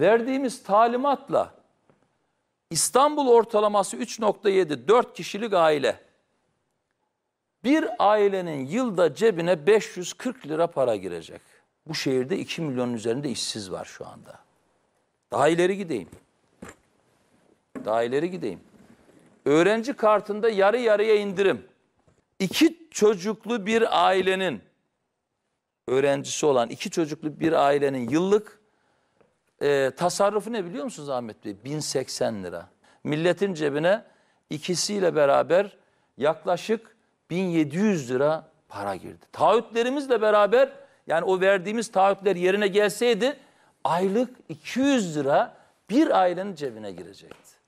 verdiğimiz talimatla İstanbul ortalaması 3.7 4 kişilik aile bir ailenin yılda cebine 540 lira para girecek. Bu şehirde 2 milyonun üzerinde işsiz var şu anda. Daha ileri gideyim. Daha ileri gideyim. Öğrenci kartında yarı yarıya indirim. İki çocuklu bir ailenin öğrencisi olan iki çocuklu bir ailenin yıllık e, tasarrufu ne biliyor musunuz Ahmet Bey? 1080 lira. Milletin cebine ikisiyle beraber yaklaşık 1700 lira para girdi. Taahhütlerimizle beraber yani o verdiğimiz taahhütler yerine gelseydi aylık 200 lira bir ailenin cebine girecekti.